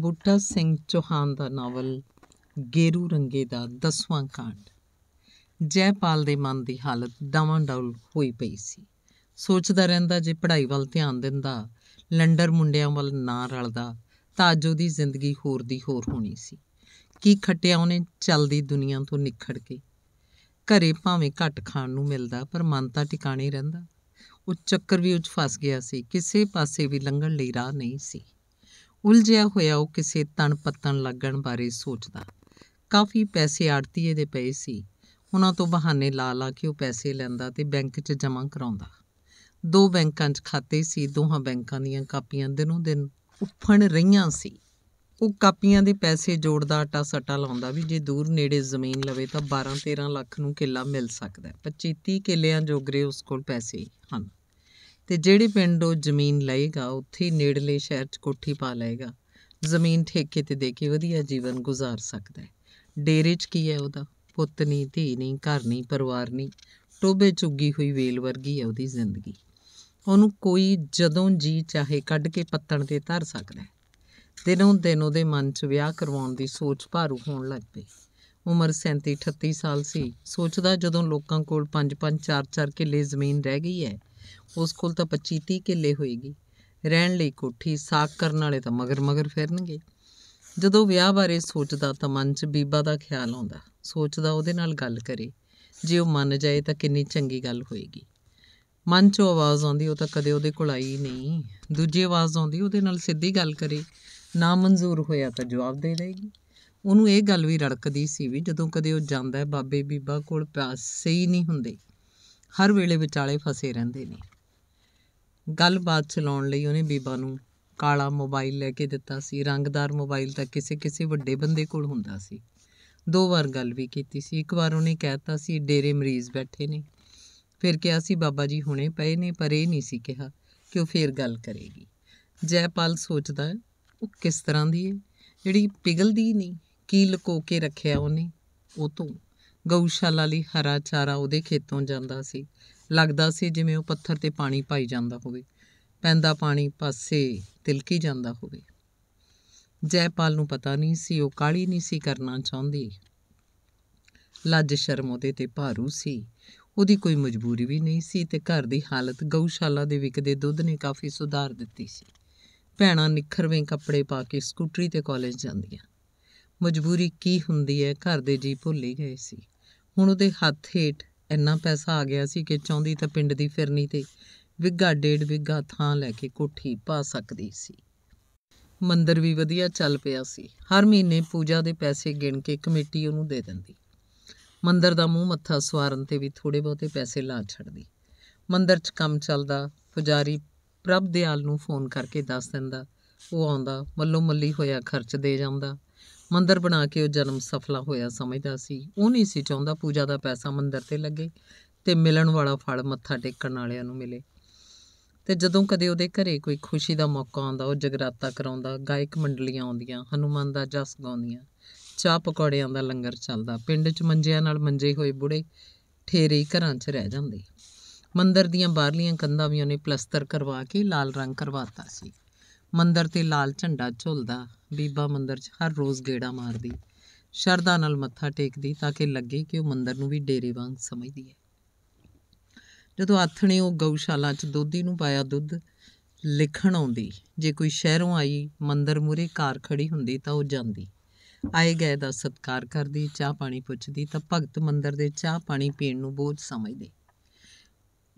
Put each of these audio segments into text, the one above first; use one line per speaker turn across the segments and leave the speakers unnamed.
ਬੁੱਢਾ ਸਿੰਘ ਚੋਹਾਨ ਦਾ ਨਾਵਲ ਗੇਰੂ ਰੰਗੇ ਦਾ ਦਸਵਾਂ ਕਾਂਡ ਜੈਪਾਲ ਦੇ ਮਨ ਦੀ ਹਾਲਤ ਡਾਵਾਂਡੌਲ ਹੋਈ ਪਈ ਸੀ ਸੋਚਦਾ ਰਹਿੰਦਾ ਜੇ ਪੜ੍ਹਾਈ ਵੱਲ ਧਿਆਨ ਦਿੰਦਾ ਲੰਡਰ ਮੁੰਡਿਆਂ ਵੱਲ ਨਾ ਰਲਦਾ ਤਾਂ ਅੱਜ ਉਹਦੀ ਜ਼ਿੰਦਗੀ ਹੋਰ ਦੀ ਹੋਰ ਹੋਣੀ ਸੀ ਕੀ ਖੱਟਿਆ ਉਹਨੇ ਚੱਲਦੀ ਦੁਨੀਆ ਤੋਂ ਨਿਖੜ ਕੇ ਘਰੇ ਭਾਵੇਂ ਘੱਟ ਖਾਣ ਨੂੰ ਮਿਲਦਾ ਪਰ ਮਨ ਤਾਂ ਟਿਕਾਣੇ ਰਹਿੰਦਾ ਉਹ ਚੱਕਰ ਵੀ ਉੱਚ ਫਸ ਗਿਆ ਸੀ ਕਿਸੇ ਪਾਸੇ ਵੀ ਲੰਘਣ ਲਈ ਰਾਹ ਨਹੀਂ ਸੀ ਉਲਝਿਆ ਹੋਇਆ ਉਹ ਕਿਸੇ ਤਣ ਪੱਤਣ ਲੱਗਣ ਬਾਰੇ ਸੋਚਦਾ ਕਾਫੀ ਪੈਸੇ ਆੜਤੀਏ ਦੇ ਪਏ ਸੀ ਉਹਨਾਂ ਤੋਂ ਬਹਾਨੇ ਲਾ ਲਾ ਕੇ ਉਹ ਪੈਸੇ ਲੈਂਦਾ ਤੇ ਬੈਂਕ 'ਚ ਜਮ੍ਹਾਂ ਕਰਾਉਂਦਾ ਦੋ ਬੈਂਕਾਂ 'ਚ ਖਾਤੇ ਸੀ ਦੋਹਾਂ ਬੈਂਕਾਂ ਦੀਆਂ ਕਾਪੀਆਂ ਦਿਨੋਂ ਦਿਨ ਉੱਫਣ ਰਹੀਆਂ ਸੀ ਉਹ ਕਾਪੀਆਂ ਦੇ ਪੈਸੇ ਜੋੜਦਾ ਆਟਾ ਸਟਾ ਲਾਉਂਦਾ ਵੀ ਜੇ ਦੂਰ ਨੇੜੇ ਜ਼ਮੀਨ ਲਵੇ ਤਾਂ 12-13 ਲੱਖ ਨੂੰ ਕਿੱਲਾ ਮਿਲ ਸਕਦਾ 25-30 ਕਿੱਲਿਆਂ ਜੋਗਰੇ ਉਸ ਕੋਲ ਪੈਸੇ ਹਨ ਤੇ ਜਿਹੜੇ ਪਿੰਡ ਉਹ ਜ਼ਮੀਨ ਲਏਗਾ ਉੱਥੇ ਹੀ ਨੇੜਲੇ ਸ਼ਹਿਰ 'ਚ ਕੋਠੀ ਪਾ ਲਏਗਾ ਜ਼ਮੀਨ ਠੇਕੇ 'ਤੇ ਦੇ ਕੇ ਵਧੀਆ ਜੀਵਨ ਗੁਜ਼ਾਰ ਸਕਦਾ ਹੈ ਡੇਰੇ 'ਚ ਕੀ ਹੈ ਉਹਦਾ ਪੁੱਤ ਨਹੀਂ ਧੀ ਨਹੀਂ ਘਰ ਨਹੀਂ ਪਰਿਵਾਰ ਨਹੀਂ ਟੋਬੇ ਚੁੱਗੀ ਹੋਈ ਵੇਲ ਵਰਗੀ ਹੈ ਉਹਦੀ ਜ਼ਿੰਦਗੀ ਉਹਨੂੰ ਕੋਈ ਜਦੋਂ ਜੀ ਚਾਹੇ ਕੱਢ ਕੇ ਪੱਤਣ ਤੇ ਧਰ ਸਕਦਾ ਹੈ ਦਿਨੋਂ ਦਿਨ ਉਹਦੇ ਮਨ 'ਚ ਵਿਆਹ ਕਰਵਾਉਣ ਦੀ ਸੋਚ ਭਾਰੂ ਹੋਣ ਲੱਗ ਪਈ ਉਮਰ 37 38 ਸਾਲ ਸੀ ਸੋਚਦਾ ਜਦੋਂ ਲੋਕਾਂ ਕੋਲ 5-5 4-4 ਕਿੱਲੇ ਜ਼ਮੀਨ ਰਹਿ ਗਈ ਹੈ ਉਸ ਕੋਲ ਤਾਂ 25 30 ਕਿੱਲੇ ਹੋਏਗੀ ਰਹਿਣ ਲਈ ਕੋਠੀ ਸਾਕ ਕਰਨ ਵਾਲੇ ਤਾਂ ਮਗਰ ਮਗਰ ਫਿਰਨਗੇ ਜਦੋਂ ਵਿਆਹ ਬਾਰੇ ਸੋਚਦਾ ਤਾਂ ਮਨ 'ਚ ਬੀਬਾ ਦਾ ਖਿਆਲ ਆਉਂਦਾ ਸੋਚਦਾ ਉਹਦੇ ਨਾਲ ਗੱਲ ਕਰੇ ਜੇ ਉਹ ਮੰਨ ਜਾਏ ਤਾਂ ਕਿੰਨੀ ਚੰਗੀ ਗੱਲ ਹੋਏਗੀ ਮਨ 'ਚੋਂ ਆਵਾਜ਼ ਆਉਂਦੀ ਉਹ ਤਾਂ ਕਦੇ ਉਹਦੇ ਕੋਲ ਆਈ ਨਹੀਂ ਦੂਜੀ ਆਵਾਜ਼ ਆਉਂਦੀ ਉਹਦੇ ਨਾਲ ਸਿੱਧੀ ਗੱਲ ਕਰੇ ਨਾ ਮਨਜ਼ੂਰ ਹੋਇਆ ਤਾਂ ਜਵਾਬ ਦੇ ਦੇਗੀ ਉਹਨੂੰ ਇਹ ਗੱਲ ਵੀ ਰੜਕਦੀ ਸੀ ਵੀ ਜਦੋਂ ਕਦੇ ਉਹ ਜਾਂਦਾ ਹੈ ਬਾਬੇ ਬੀਬਾ ਕੋਲ ਪਾਸੇ ਹੀ ਨਹੀਂ ਹੁੰਦੇ ਹਰ ਵੇਲੇ ਵਿਚਾਲੇ ਫਸੇ ਰਹਿੰਦੇ ਨੇ ਗੱਲਬਾਤ ਚਲਾਉਣ ਲਈ ਉਹਨੇ ਬੀਬਾ ਨੂੰ ਕਾਲਾ ਮੋਬਾਈਲ ਲੈ ਕੇ ਦਿੱਤਾ ਸੀ ਰੰਗਦਾਰ ਮੋਬਾਈਲ ਤਾਂ ਕਿਸੇ ਕਿਸੇ ਵੱਡੇ ਬੰਦੇ ਕੋਲ ਹੁੰਦਾ ਸੀ ਦੋ ਵਾਰ ਗੱਲ ਵੀ ਕੀਤੀ ਸੀ ਇੱਕ ਵਾਰ ਉਹਨੇ ਕਹਿਤਾ ਸੀ ਡੇਰੇ ਮਰੀਜ਼ ਬੈਠੇ ਨੇ ਫਿਰ ਕਿਹਾ ਸੀ ਬਾਬਾ ਜੀ ਹੁਣੇ ਪਏ ਨੇ ਪਰ ਇਹ ਨਹੀਂ ਸੀ ਕਿਹਾ ਕਿ ਉਹ ਫੇਰ ਗੱਲ ਕਰੇਗੀ ਜੈਪਾਲ ਸੋਚਦਾ ਉਹ ਕਿਸ ਤਰ੍ਹਾਂ ਦੀ ਹੈ ਜਿਹੜੀ ਪਿਗਲਦੀ ਨਹੀਂ ਕੀ ਲੁਕੋ ਕੇ ਰੱਖਿਆ ਉਹਨੇ ਉਹ ਤੋਂ ਗਊਸ਼ਾਲਾ ਲਈ ਹਰਾ ਚਾਰਾ ਉਹਦੇ ਖੇਤੋਂ ਜਾਂਦਾ ਸੀ ਲੱਗਦਾ ਸੀ ਜਿਵੇਂ ਉਹ ਪੱਥਰ ਤੇ ਪਾਣੀ ਪਾਈ ਜਾਂਦਾ ਹੋਵੇ ਪੈਂਦਾ ਪਾਣੀ ਪਾਸੇ ਤਿਲਕੀ ਜਾਂਦਾ ਹੋਵੇ ਜੈਪਾਲ ਨੂੰ ਪਤਾ ਨਹੀਂ ਸੀ ਉਹ ਕਾਲੀ ਨਹੀਂ ਸੀ ਕਰਨਾ ਚਾਹੁੰਦੀ ਲੱਜ ਸ਼ਰਮ ਉਹਦੇ ਤੇ ਭਾਰੂ ਸੀ ਉਹਦੀ ਕੋਈ ਮਜਬੂਰੀ ਵੀ ਨਹੀਂ ਸੀ ਤੇ ਘਰ ਦੀ ਹਾਲਤ ਗਊਸ਼ਾਲਾ ਦੇ ਵਿਕਦੇ ਦੁੱਧ ਨੇ ਕਾਫੀ ਸੁਧਾਰ ਦਿੱਤੀ ਸੀ ਭੈਣਾਂ ਨਿਖਰਵੇਂ ਕੱਪੜੇ ਪਾ ਕੇ ਸਕੂਟਰੀ ਤੇ ਕਾਲਜ ਜਾਂਦੀਆਂ ਮਜਬੂਰੀ ਕੀ ਹੁੰਦੀ ਹੈ ਘਰ ਦੇ ਜੀ ਭੁੱਲੇ ਗਏ ਸੀ ਹੁਣ ਉਹਦੇ ਹੱਥ ਹੇਠ ਇੰਨਾ ਪੈਸਾ ਆ ਗਿਆ ਸੀ ਕਿ ਚਾਹੁੰਦੀ ਤਾਂ ਪਿੰਡ ਦੀ ਫਿਰਨੀ ਤੇ ਵਿੱਗਾ ਡੇਢ ਵਿੱਗਾ ਥਾਂ ਲੈ ਕੇ ਕੋਠੀ ਪਾ ਸਕਦੀ ਸੀ ਮੰਦਰ ਵੀ ਵਧੀਆ ਚੱਲ ਪਿਆ ਸੀ ਹਰ ਮਹੀਨੇ ਪੂਜਾ ਦੇ ਪੈਸੇ ਗਿਣ ਕੇ ਕਮੇਟੀ ਉਹਨੂੰ ਦੇ ਦਿੰਦੀ ਮੰਦਰ ਦਾ ਮੂੰਹ ਮੱਥਾ ਸਵਾਰਨ ਤੇ ਵੀ ਥੋੜੇ ਬਹੁਤੇ ਪੈਸੇ ਲਾ ਛੱਡਦੀ ਮੰਦਰ 'ਚ ਕੰਮ ਚੱਲਦਾ ਪੁਜਾਰੀ ਪ੍ਰਭ ਦਿਆਲ ਨੂੰ ਫੋਨ ਕਰਕੇ ਦੱਸ ਦਿੰਦਾ ਉਹ ਆਉਂਦਾ ਮੱਲੋ ਮੱਲੀ ਹੋਇਆ ਖਰਚ ਦੇ ਜਾਂਦਾ ਮੰਦਰ ਬਣਾ ਕੇ ਉਹ ਜਨਮ ਸਫਲਾ ਹੋਇਆ ਸਮਝਦਾ ਸੀ ਉਹ ਨਹੀਂ ਸੀ ਚਾਹੁੰਦਾ ਪੂਜਾ ਦਾ ਪੈਸਾ ਮੰਦਰ ਤੇ ਲੱਗੇ ਤੇ ਮਿਲਣ ਵਾਲਾ ਫਲ ਮੱਥਾ ਟੇਕਣ ਵਾਲਿਆਂ ਨੂੰ ਮਿਲੇ ਤੇ ਜਦੋਂ ਕਦੇ ਉਹਦੇ ਘਰੇ ਕੋਈ ਖੁਸ਼ੀ ਦਾ ਮੌਕਾ ਆਉਂਦਾ ਉਹ ਜਗਰਾਤਾ ਕਰਾਉਂਦਾ ਗਾਇਕ ਮੰਡਲੀਆਂ ਆਉਂਦੀਆਂ ਹਨੂਮਾਨ ਦਾ ਜਸ ਗਾਉਂਦੀਆਂ ਚਾਹ ਪਕੌੜਿਆਂ ਦਾ ਲੰਗਰ ਚੱਲਦਾ ਪਿੰਡ 'ਚ ਮੰਜਿਆਂ ਨਾਲ ਮੰਜੇ ਹੋਏ ਬੁੜੇ ਠੇਰੇ ਘਰਾਂ 'ਚ ਰਹਿ ਜਾਂਦੇ ਮੰਦਰ ਦੀਆਂ ਬਾਹਰਲੀਆਂ ਕੰਧਾਂ ਵੀ ਉਹਨੇ ਪਲਸਤਰ ਕਰਵਾ ਕੇ ਲਾਲ ਰੰਗ ਕਰਵਾਤਾ ਸੀ ਮੰਦਰ ਤੇ ਲਾਲ ਝੰਡਾ ਝੁਲਦਾ ਬੀਬਾ ਮੰਦਰ 'ਚ ਹਰ ਰੋਜ਼ ਗੇੜਾ ਮਾਰਦੀ ਸ਼ਰਧਾ ਨਾਲ ਮੱਥਾ ਟੇਕਦੀ ਤਾਂ ਕਿ ਲੱਗੇ ਕਿ ਉਹ ਮੰਦਰ ਨੂੰ ਵੀ ਡੇਰੇ ਵਾਂਗ ਸਮਝਦੀ ਹੈ ਜਦੋਂ ਆਥਣੇ ਉਹ ਗਊਸ਼ਾਲਾ 'ਚ ਦੁੱਧੀ ਨੂੰ ਪਾਇਆ ਦੁੱਧ ਲਿਖਣ ਆਉਂਦੀ ਜੇ ਕੋਈ ਸ਼ਹਿਰੋਂ ਆਈ ਮੰਦਰ ਮੂਰੇ ਕਾਰ ਖੜੀ ਹੁੰਦੀ ਤਾਂ ਉਹ ਜਾਂਦੀ ਆਏ ਗਏ ਦਾ ਸਤਕਾਰ ਕਰਦੀ ਚਾਹ ਪਾਣੀ ਪੁੱਛਦੀ ਤਾਂ ਭਗਤ ਮੰਦਰ ਦੇ ਚਾਹ ਪਾਣੀ ਪੀਣ ਨੂੰ ਬੋਝ ਸਮਝਦੇ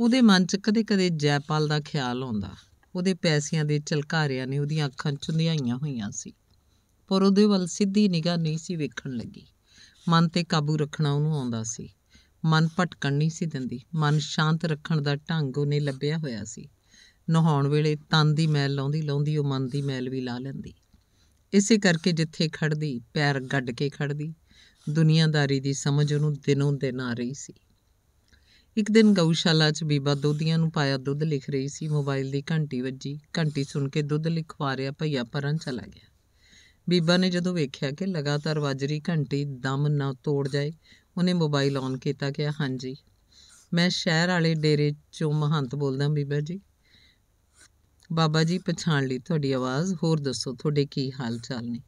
ਉਹਦੇ ਮਨ 'ਚ ਕਦੇ-ਕਦੇ ਜੈਪਾਲ ਦਾ ਖਿਆਲ ਆਉਂਦਾ ਉਹਦੇ ਪੈਸਿਆਂ ਦੇ ਝਲਕਾਰਿਆਂ ਨੇ ਉਹਦੀਆਂ ਅੱਖਾਂ ਚੁੰਧਿਆਈਆਂ ਹੋਈਆਂ ਸੀ ਪਰ ਉਹਦੇ ਵੱਲ ਸਿੱਧੀ ਨਿਗਾਹ ਨਹੀਂ ਸੀ ਵੇਖਣ ਲੱਗੀ ਮਨ ਤੇ ਕਾਬੂ ਰੱਖਣਾ ਉਹਨੂੰ ਆਉਂਦਾ ਸੀ ਮਨ ਭਟਕਣ ਨਹੀਂ ਸੀ ਦਿੰਦੀ ਮਨ ਸ਼ਾਂਤ ਰੱਖਣ ਦਾ ਢੰਗ ਉਹਨੇ ਲੱਭਿਆ ਹੋਇਆ ਸੀ ਨਹਾਉਣ ਵੇਲੇ ਤਨ ਦੀ ਮੈਲ ਲਾਉਂਦੀ ਲਾਉਂਦੀ ਉਹ ਮਨ ਦੀ ਮੈਲ ਵੀ ਲਾ ਲੈਂਦੀ ਇਸੇ ਕਰਕੇ ਜਿੱਥੇ ਖੜਦੀ ਪੈਰ ਗੱਡ ਕੇ ਖੜਦੀ ਦੁਨੀਆਦਾਰੀ ਦੀ ਸਮਝ ਉਹਨੂੰ ਦਿਨੋਂ ਦਿਨ ਆ ਰਹੀ ਸੀ ਇੱਕ ਦਿਨ ਗਊਸ਼ਾਲਾ 'ਚ ਬੀਬਾ ਦੁੱਧੀਆਂ ਨੂੰ ਪਾਇਆ ਦੁੱਧ ਲਿਖ ਰਹੀ ਸੀ ਮੋਬਾਈਲ ਦੀ ਘੰਟੀ ਵੱਜੀ ਘੰਟੀ ਸੁਣ ਕੇ ਦੁੱਧ ਲਿਖਵਾ ਰਿਆ ਭਈਆ ਪਰਾਂ ਚਲਾ ਗਿਆ ਬੀਬਾ ਨੇ ਜਦੋਂ ਵੇਖਿਆ ਕਿ ਲਗਾਤਾਰ ਵੱਜ ਰਹੀ ਘੰਟੀ ਦਮ ਨਾ ਤੋੜ ਜਾਏ ਉਹਨੇ ਮੋਬਾਈਲ ਔਨ ਕੀਤਾ ਕਿ ਹਾਂਜੀ ਮੈਂ ਸ਼ਹਿਰ ਵਾਲੇ ਡੇਰੇ 'ਚੋਂ ਮਹੰਤ ਬੋਲਦਾ ਬੀਬਾ ਜੀ ਬਾਬਾ ਜੀ ਪਛਾਣ ਲਈ ਤੁਹਾਡੀ ਆਵਾਜ਼ ਹੋਰ ਦੱਸੋ ਤੁਹਾਡੇ ਕੀ ਹਾਲ ਚਾਲ ਨੇ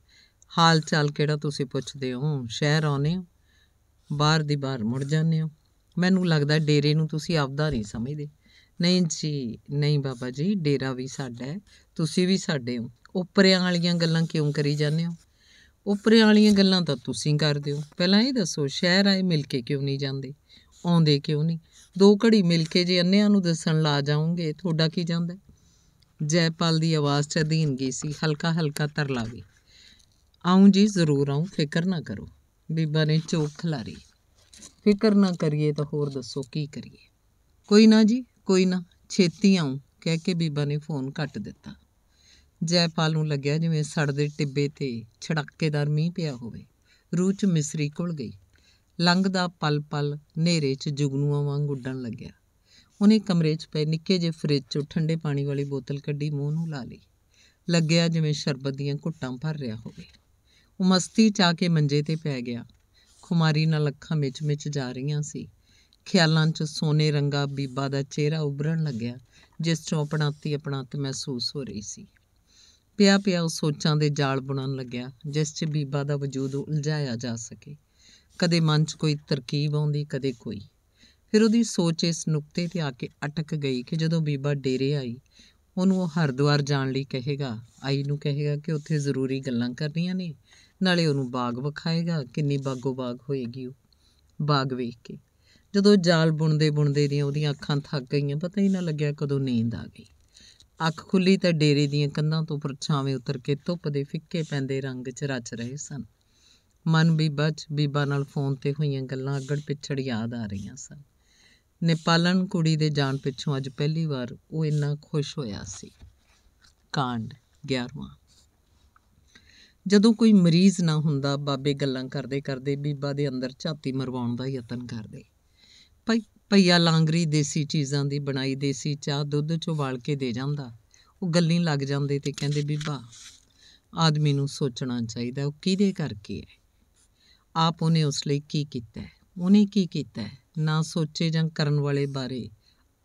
ਹਾਲ ਚਾਲ ਕਿਹੜਾ ਤੁਸੀਂ ਪੁੱਛਦੇ ਹੋ ਸ਼ਹਿਰ ਆਉਨੇ ਹੋ ਬਾਹਰ ਦੀ ਬਾਹਰ ਮੁੜ ਜਾਂਦੇ ਹੋ ਮੈਨੂੰ ਲੱਗਦਾ ਡੇਰੇ ਨੂੰ ਤੁਸੀਂ ਆਪਦਾ ਨਹੀਂ ਸਮਝਦੇ ਨਹੀਂ ਜੀ ਨਹੀਂ ਬਾਬਾ ਜੀ ਡੇਰਾ ਵੀ ਸਾਡਾ ਹੈ ਤੁਸੀਂ ਵੀ ਸਾਡੇ ਹੋ ਉਪਰਿਆਂ ਵਾਲੀਆਂ ਗੱਲਾਂ ਕਿਉਂ ਕਰੀ ਜਾਂਦੇ ਹੋ ਉਪਰਿਆਂ ਵਾਲੀਆਂ ਗੱਲਾਂ ਤਾਂ ਤੁਸੀਂ ਕਰਦੇ ਹੋ ਪਹਿਲਾਂ ਇਹ ਦੱਸੋ ਸ਼ਹਿਰ ਆਏ ਮਿਲ ਕੇ ਕਿਉਂ ਨਹੀਂ ਜਾਂਦੇ ਆਉਂਦੇ ਕਿਉਂ ਨਹੀਂ ਦੋ ਘੜੀ ਮਿਲ ਕੇ ਜੇ ਅੰਨਿਆਂ ਨੂੰ ਦੱਸਣ ਲਾ ਜਾਉਂਗੇ ਤੁਹਾਡਾ ਕੀ ਜਾਂਦਾ ਜੈਪਾਲ ਦੀ ਆਵਾਜ਼ ਚ ਗਈ ਸੀ ਹਲਕਾ ਹਲਕਾ ਤਰਲਾ ਵੀ ਆਉਂ ਜੀ ਜ਼ਰੂਰ ਆਉਂ ਫਿਕਰ ਨਾ ਕਰੋ ਬੀਬਾ ਨੇ ਚੋਖ ਖਲਾਰੀ ਫਿਕਰ ਨਾ ਕਰੀਏ ਤਾਂ ਹੋਰ ਦੱਸੋ ਕੀ ਕਰੀਏ ਕੋਈ ਨਾ ਜੀ ਕੋਈ ਨਾ ਛੇਤੀ ਆਉਂ ਕਹਿ ਕੇ ਬੀਬਾ ਨੇ ਫੋਨ ਕੱਟ ਦਿੱਤਾ ਜੈਪਾਲ ਨੂੰ ਲੱਗਿਆ ਜਿਵੇਂ ਸੜਦੇ ਟਿੱਬੇ ਤੇ ਛੜਾਕੇਦਾਰ ਮੀਂਹ ਪਿਆ ਹੋਵੇ ਰੂਹ 'ਚ ਮਿਸਰੀ ਘੁਲ ਗਈ ਲੰਘਦਾ ਪਲ-ਪਲ ਹਨੇਰੇ 'ਚ ਜੁਗਨੂਆਂ ਵਾਂਗ ਉੱਡਣ ਲੱਗਿਆ ਉਹਨੇ ਕਮਰੇ 'ਚ ਪਏ ਨਿੱਕੇ ਜਿਹੇ ਫ੍ਰਿਜ 'ਚੋਂ ਠੰਡੇ ਪਾਣੀ ਵਾਲੀ ਬੋਤਲ ਕੱਢੀ ਮੂੰਹ ਨੂੰ ਲਾ ਲਈ ਲੱਗਿਆ ਜਿਵੇਂ ਸ਼ਰਬਤ ਦੀਆਂ ਘੁੱਟਾਂ ਭਰ ਰਿਹਾ ਹੋਵੇ ਉਹ ਮਸਤੀ 'ਚ ਆ ਕੇ ਮੰਜੇ ਤੇ ਪੈ ਗਿਆ ਖੁਮਾਰੀ ਨਾਲ ਅੱਖਾਂ ਵਿੱਚ ਮਿਚ ਜਾ ਰਹੀਆਂ ਸੀ ਖਿਆਲਾਂ 'ਚ ਸੋਨੇ ਰੰਗਾ ਬੀਬਾ ਦਾ ਚਿਹਰਾ ਉਭਰਨ ਲੱਗਿਆ ਜਿਸ 'ਚੋਂ ਆਪਣਾਤੀ ਆਪਣਾਤ ਮਹਿਸੂਸ ਹੋ ਰਹੀ ਸੀ ਪਿਆ ਪਿਆ ਉਹ ਸੋਚਾਂ ਦੇ ਜਾਲ ਬੁਣਨ ਲੱਗਿਆ ਜਿਸ 'ਚ ਬੀਬਾ ਦਾ ਵਜੂਦ ਉਲਝਾਇਆ ਜਾ ਸਕੇ ਕਦੇ ਮਨ 'ਚ ਕੋਈ ਤਰਕੀਬ ਆਉਂਦੀ ਕਦੇ ਕੋਈ ਫਿਰ ਉਹਦੀ ਸੋਚ ਇਸ ਨੁਕਤੇ ਤੇ ਆ ਕੇ ਅਟਕ ਗਈ ਕਿ ਜਦੋਂ ਬੀਬਾ ਡੇਰੇ ਆਈ ਉਹਨੂੰ ਉਹ ਹਰਦੁਆਰ ਜਾਣ ਲਈ ਕਹੇਗਾ ਆਈ ਨੂੰ ਕਹੇਗਾ ਕਿ ਉੱਥੇ ਜ਼ਰੂਰੀ ਗੱਲਾਂ ਕਰਨੀਆਂ ਨੇ ਨਾਲੇ ਉਹਨੂੰ ਬਾਗ ਵਿਖਾਏਗਾ ਕਿੰਨੀ ਬਾਗੋ ਬਾਗ ਹੋਏਗੀ ਉਹ ਬਾਗ ਵੇਖ ਕੇ ਜਦੋਂ ਜਾਲ ਬੁਣਦੇ ਬੁਣਦੇ ਦੀਆਂ ਉਹਦੀਆਂ ਅੱਖਾਂ ਥੱਕ ਗਈਆਂ ਪਤਾ ਹੀ ਨਾ ਲੱਗਿਆ ਕਦੋਂ ਨੀਂਦ ਆ ਗਈ ਅੱਖ ਖੁੱਲੀ ਤਾਂ ਡੇਰੇ ਦੀਆਂ ਕੰਧਾਂ ਤੋਂ ਪਰਛਾਵੇਂ ਉਤਰ ਕੇ ਧੁੱਪ ਦੇ ਫਿੱਕੇ ਪੈਂਦੇ ਰੰਗ 'ਚ ਰਚ ਰਹੇ ਸਨ ਮਨ ਬੀਬਾ 'ਚ ਬੀਬਾ ਨਾਲ ਫੋਨ ਤੇ ਹੋਈਆਂ ਗੱਲਾਂ ਅੱਗੜ ਪਿੱਛੜ ਯਾਦ ਆ ਰਹੀਆਂ ਸਨ ਨੇਪਾਲਨ ਕੁੜੀ ਦੇ ਜਾਣ ਪਿੱਛੋਂ ਅੱਜ ਪਹਿਲੀ ਵਾਰ ਉਹ ਇੰਨਾ ਖੁਸ਼ ਹੋਇਆ ਸੀ ਕਾਂਡ 11ਵਾਂ ਜਦੋਂ ਕੋਈ ਮਰੀਜ਼ ਨਾ ਹੁੰਦਾ ਬਾਬੇ ਗੱਲਾਂ ਕਰਦੇ ਕਰਦੇ ਬੀਬਾ ਦੇ ਅੰਦਰ ਝਾਤੀ ਮਰਵਾਉਣ ਦਾ ਯਤਨ ਕਰਦੇ ਭਈ ਭਈਆ ਲਾਂਗਰੀ ਦੇਸੀ ਚੀਜ਼ਾਂ ਦੀ ਬਣਾਈ ਦੇਸੀ ਚਾਹ ਦੁੱਧ ਚੋਂ ਵਾਲ ਕੇ ਦੇ ਜਾਂਦਾ ਉਹ ਗੱਲਾਂ ਲੱਗ ਜਾਂਦੇ ਤੇ ਕਹਿੰਦੇ ਬੀਬਾ ਆਦਮੀ ਨੂੰ ਸੋਚਣਾ ਚਾਹੀਦਾ ਉਹ ਕਿਹਦੇ ਕਰਕੇ ਹੈ ਆਪ ਉਹਨੇ ਉਸ ਲਈ ਕੀ ਕੀਤਾ ਹੈ ਉਹਨੇ ਕੀ ਕੀਤਾ ਹੈ ਨਾ ਸੋਚੇ ਜਾਂ ਕਰਨ ਵਾਲੇ ਬਾਰੇ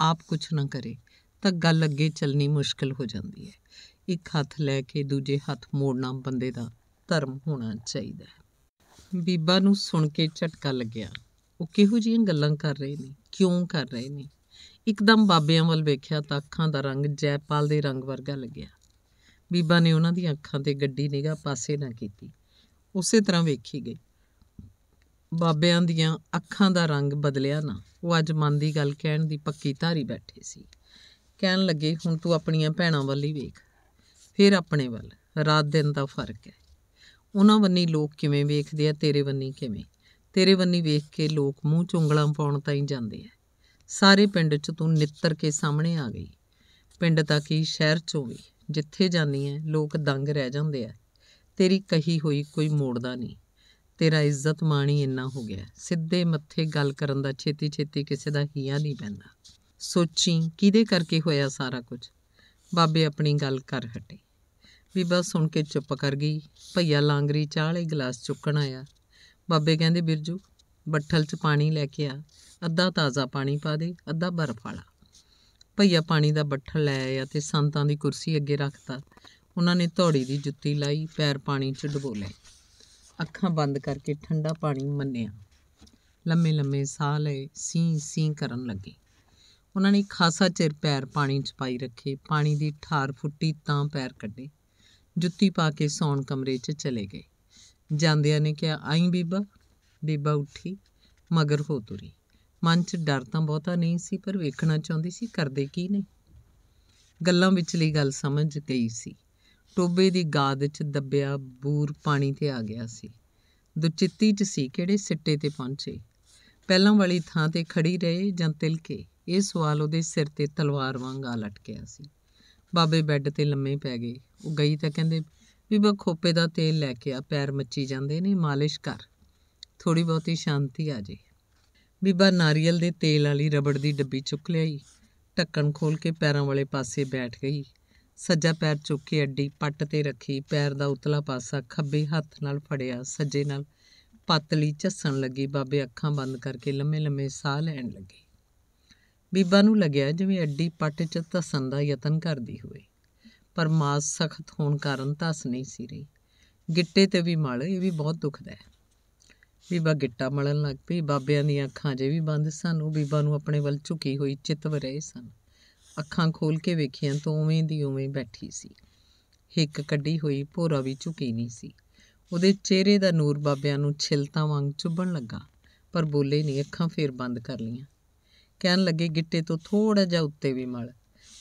ਆਪ ਕੁਝ ਨਾ ਕਰੇ ਤਾਂ ਗੱਲ ਅੱਗੇ ਚੱਲਣੀ ਮੁਸ਼ਕਲ ਹੋ ਜਾਂਦੀ ਹੈ ਇੱਕ ਹੱਥ ਲੈ ਕੇ ਦੂਜੇ ਹੱਥ ਮੋੜਨਾ ਬੰਦੇ ਦਾ ਧਰਮ ਹੋਣਾ ਚਾਹੀਦਾ ਬੀਬਾ ਨੂੰ ਸੁਣ ਕੇ ਝਟਕਾ ਲੱਗਿਆ ਉਹ ਕਿਹੋ ਜਿਹੀਆਂ ਗੱਲਾਂ ਕਰ ਰਹੇ ਨੇ ਕਿਉਂ ਕਰ ਰਹੇ ਨੇ ਇੱਕਦਮ ਬਾਬਿਆਂ ਵੱਲ ਵੇਖਿਆ ਤਾਂ ਅੱਖਾਂ ਦਾ ਰੰਗ ਜੈਪਾਲ ਦੇ ਰੰਗ ਵਰਗਾ ਲੱਗਿਆ ਬੀਬਾ ਨੇ ਉਹਨਾਂ ਦੀਆਂ ਅੱਖਾਂ ਤੇ ਗੱਡੀ ਨਿਗਾ ਪਾਸੇ ਨਾ ਕੀਤੀ ਉਸੇ ਤਰ੍ਹਾਂ ਵੇਖੀ ਗਈ ਬਾਬਿਆਂ ਦੀਆਂ ਅੱਖਾਂ ਦਾ ਰੰਗ ਬਦਲਿਆ ਨਾ ਉਹ ਅੱਜ ਮਨ ਦੀ ਗੱਲ ਕਹਿਣ ਦੀ ਪੱਕੀ ਧਾਰੀ ਬੈਠੇ ਸੀ ਕਹਿਣ ਲੱਗੇ ਹੁਣ ਤੂੰ ਆਪਣੀਆਂ ਭੈਣਾਂ ਵੱਲ ਹੀ ਵੇਖ ਫਿਰ ਆਪਣੇ ਵੱਲ ਰਾਤ ਦਿਨ ਦਾ ਫਰਕ ਹੈ ਉਹਨਾਂ ਵੰਨੀ ਲੋਕ ਕਿਵੇਂ ਵੇਖਦੇ ਆ ਤੇਰੇ ਵੰਨੀ ਕਿਵੇਂ ਤੇਰੇ ਵੰਨੀ ਵੇਖ ਕੇ ਲੋਕ ਮੂੰਹ ਚੁੰਗਲਾਂ ਪਾਉਣ ਤਾਂ ਹੀ ਜਾਂਦੇ ਆ ਸਾਰੇ ਪਿੰਡ 'ਚ ਤੂੰ ਨਿੱਤਰ ਕੇ ਸਾਹਮਣੇ ਆ ਗਈ ਪਿੰਡ ਤਾਂ ਕੀ ਸ਼ਹਿਰ 'ਚੋਂ ਵੀ ਜਿੱਥੇ ਜਾਨੀ ਐ ਲੋਕ ਦੰਗ ਰਹਿ ਜਾਂਦੇ ਆ ਤੇਰੀ ਕਹੀ ਹੋਈ ਕੋਈ ਮੋੜਦਾ ਨਹੀਂ ਤੇਰਾ ਇੱਜ਼ਤ ਮਾਣੀ ਇੰਨਾ ਹੋ ਗਿਆ ਸਿੱਧੇ ਮੱਥੇ ਗੱਲ ਕਰਨ ਦਾ ਛੇਤੀ ਛੇਤੀ ਕਿਸੇ ਦਾ ਹਿਆ ਨਹੀਂ ਪੈਂਦਾ ਸੋਚੀ ਕਿਹਦੇ ਕਰਕੇ ਹੋਇਆ ਸਾਰਾ ਕੁਝ ਬਾਬੇ ਆਪਣੀ ਗੱਲ ਕਰ ਹਟੇ ਬੀਬਾ ਸੁਣ ਕੇ ਚੁੱਪ ਕਰ ਗਈ ਭਈਆ ਲਾਂਗਰੀ ਚਾਹ ਵਾਲੇ ਗਲਾਸ ਚੁੱਕਣ ਆਇਆ ਬਾਬੇ ਕਹਿੰਦੇ ਬਿਰਜੂ ਬੱਠਲ 'ਚ ਪਾਣੀ ਲੈ ਕੇ ਆ ਅੱਧਾ ਤਾਜ਼ਾ ਪਾਣੀ ਪਾ ਦੇ ਅੱਧਾ ਬਰਫ ਵਾਲਾ ਭਈਆ ਪਾਣੀ ਦਾ ਬੱਠਲ ਲੈ ਆਇਆ ਤੇ ਸੰਤਾਂ ਦੀ ਕੁਰਸੀ ਅੱਗੇ ਰੱਖਤਾ ਉਹਨਾਂ ਨੇ ਧੌੜੀ ਦੀ ਜੁੱਤੀ ਲਾਈ ਪੈਰ ਪਾਣੀ 'ਚ ਡੁਬੋ ਲਏ ਅੱਖਾਂ ਬੰਦ ਕਰਕੇ ਠੰਡਾ ਪਾਣੀ ਮੰਨਿਆ ਲੰਮੇ ਲੰਮੇ ਸਾਹ ਲਏ ਸੀ ਸੀ ਕਰਨ ਲੱਗੇ ਉਹਨਾਂ ਨੇ ਖਾਸਾ ਚਿਰ ਪੈਰ ਪਾਣੀ 'ਚ ਪਾਈ ਰੱਖੇ ਪਾਣੀ ਦੀ ਠਾਰ ਫੁੱਟੀ ਤਾਂ ਪੈਰ ਕੱਢੇ ਜੁੱਤੀ ਪਾ ਕੇ ਸੌਣ ਕਮਰੇ 'ਚ ਚਲੇ ਗਏ ਜਾਂਦਿਆਂ ਨੇ ਕਿਹਾ ਆਈ ਬੀਬਾ ਬੀਬਾ ਉੱਠੀ ਮਗਰ ਹੋ ਤੁਰੀ ਮਨ 'ਚ ਡਰ ਤਾਂ ਬਹੁਤਾ ਨਹੀਂ ਸੀ ਪਰ ਵੇਖਣਾ ਚਾਹੁੰਦੀ ਸੀ ਕਰਦੇ ਕੀ ਨੇ ਗੱਲਾਂ ਵਿਚਲੀ ਗੱਲ ਸਮਝ ਗਈ ਸੀ ਟੋਬੇ ਦੀ ਗਾਦ 'ਚ ਦੱਬਿਆ ਬੂਰ ਪਾਣੀ ਤੇ ਆ ਗਿਆ ਸੀ ਦੁਚਿੱਤੀ 'ਚ ਸੀ ਕਿਹੜੇ ਸਿੱਟੇ ਤੇ ਪਹੁੰਚੇ ਪਹਿਲਾਂ ਵਾਲੀ ਥਾਂ ਤੇ ਖੜੀ ਰਹੇ ਜਾਂ ਤਿਲਕੇ ਇਹ ਸਵਾਲ ਉਹਦੇ ਸਿਰ ਤੇ ਤਲਵਾਰ ਵਾਂਗ ਆ ਲਟਕਿਆ ਸੀ ਬਾਬੇ ਬੈੱਡ ਤੇ ਲੰਮੇ ਪੈ ਗਏ ਉਹ ਗਈ ਤਾਂ ਕਹਿੰਦੇ ਵੀ ਬਾ ਖੋਪੇ ਦਾ ਤੇਲ ਲੈ ਕੇ ਆ ਪੈਰ ਮੱਚੀ ਜਾਂਦੇ ਨੇ ਮਾਲਿਸ਼ ਕਰ ਥੋੜੀ ਬਹੁਤੀ ਸ਼ਾਂਤੀ ਆ ਜੇ ਬੀਬਾ ਨਾਰੀਅਲ ਦੇ ਤੇਲ ਵਾਲੀ ਰਬੜ ਦੀ ਡੱਬੀ ਚੁੱਕ ਲਈ ਢੱਕਣ ਖੋਲ ਕੇ ਪੈਰਾਂ ਵਾਲੇ ਪਾਸੇ ਬੈਠ ਗਈ ਸੱਜਾ ਪੈਰ ਚੁੱਕ ਕੇ ਅੱਡੀ ਪੱਟ ਤੇ ਰੱਖੀ ਪੈਰ ਦਾ ਉਤਲਾ ਪਾਸਾ ਖੱਬੇ ਹੱਥ ਨਾਲ ਫੜਿਆ ਸੱਜੇ ਨਾਲ ਪਤਲੀ ਝੱਸਣ ਲੱਗੀ ਬਾਬੇ ਅੱਖਾਂ ਬੰਦ ਕਰਕੇ ਲੰਮੇ ਲੰਮੇ ਸਾਹ ਲੈਣ ਲੱਗੇ ਬੀਬਾ ਨੂੰ ਲੱਗਿਆ ਜਿਵੇਂ ਅੱਡੀ ਪੱਟ 'ਚ ਤਸਨ ਦਾ ਯਤਨ ਕਰਦੀ ਹੋਵੇ ਪਰ ਮਾਸ ਸਖਤ ਹੋਣ ਕਾਰਨ ਤਸ ਨਹੀਂ ਸੀ ਰਹੀ ਗਿੱਟੇ ਤੇ ਵੀ ਮਲ ਇਹ ਵੀ ਬਹੁਤ ਦੁਖਦਾ ਹੈ ਬੀਬਾ ਗਿੱਟਾ ਮਲਣ ਲੱਗ ਪਈ ਬਾਬਿਆਂ ਦੀਆਂ ਅੱਖਾਂ ਜੇ ਵੀ ਬੰਦ ਸਨ ਉਹ ਬੀਬਾ ਨੂੰ ਆਪਣੇ ਵੱਲ ਝੁਕੀ ਹੋਈ ਚਿਤਵ ਰਹੇ ਸਨ ਅੱਖਾਂ ਖੋਲ ਕੇ ਵੇਖਿਆ ਤਾਂ ਉਵੇਂ ਦੀ ਉਵੇਂ ਬੈਠੀ ਸੀ ਹਿੱਕ ਕੱਢੀ ਹੋਈ ਭੋਰਾ ਵੀ ਝੁਕੀ ਨਹੀਂ ਸੀ ਉਹਦੇ ਚਿਹਰੇ ਦਾ ਨੂਰ ਬਾਬਿਆਂ ਨੂੰ ਛਿਲਤਾ ਵਾਂਗ ਚੁੱਭਣ ਲੱਗਾ ਪਰ ਬੋਲੇ ਨਹੀਂ ਅੱਖਾਂ ਫੇਰ ਬੰਦ ਕਰ ਲੀਆਂ ਕਹਿਣ ਲੱਗੇ ਗਿੱਟੇ ਤੋਂ ਥੋੜਾ ਜਿਹਾ ਉੱਤੇ ਵੀ ਮਲ